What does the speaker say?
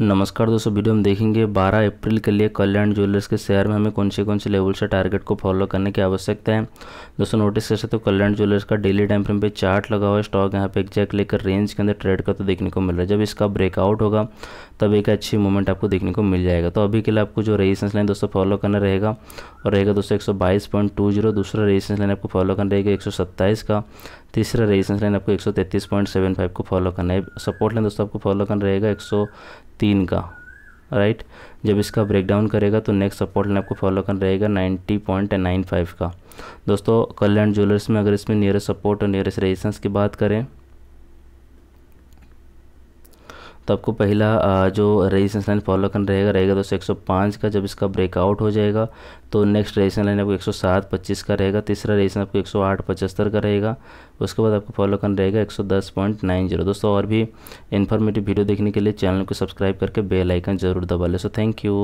नमस्कार दोस्तों वीडियो हम देखेंगे 12 अप्रैल के लिए कल्याण ज्वेलर्स के शेयर में हमें कौन से कौन से लेवल से टारगेट को फॉलो करने की आवश्यकता है दोस्तों नोटिस कर सकते हो कल्याण ज्वेलर्स का डेली टाइम फ्रेम पे चार्ट लगा हुआ है स्टॉक यहाँ पे एक्जैक्ट लेकर रेंज के अंदर ट्रेड करते देखने को मिल रहा है जब इसका ब्रेकआउट होगा तब एक अच्छी मूवमेंट आपको देखने को मिल जाएगा तो अभी के लिए आपको जो रेजिस्टेंस लाइन दोस्तों फॉलो करना रहेगा और रहेगा दोस्तों एक दूसरा रेजिस्टेंस लाइन आपको फॉलो करना रहेगा एक का तीसरा रेजिस्टेंस लाइन आपको एक को फॉलो करना है सपोर्ट लाइन दोस्तों आपको फॉलो करना रहेगा एक तीन का राइट जब इसका ब्रेकडाउन करेगा तो नेक्स्ट सपोर्ट लाइन आपको फॉलो करना रहेगा नाइन्टी पॉइंट नाइन फाइव का दोस्तों कल्याण ज्वेलर्स में अगर इसमें नियरेस्ट सपोर्ट और नियरेस्ट रेजिस्टेंस की बात करें तो आपको पहला जो रेजिस्टेंस लाइन फॉलो करना रहेगा रहेगा दोस्तों एक का जब इसका ब्रेकआउट हो जाएगा तो नेक्स्ट रेजिस्टेंस लाइन आपको 107 का रहेगा तीसरा रेजिस्टेंस आपको 108 पचहत्तर का रहेगा उसके बाद आपको फॉलो करना रहेगा 110.90 दोस्तों और भी इन्फॉर्मेटिव वीडियो देखने के लिए चैनल को सब्सक्राइब करके बेलाइकन जरूर दबा लें सो थैंक यू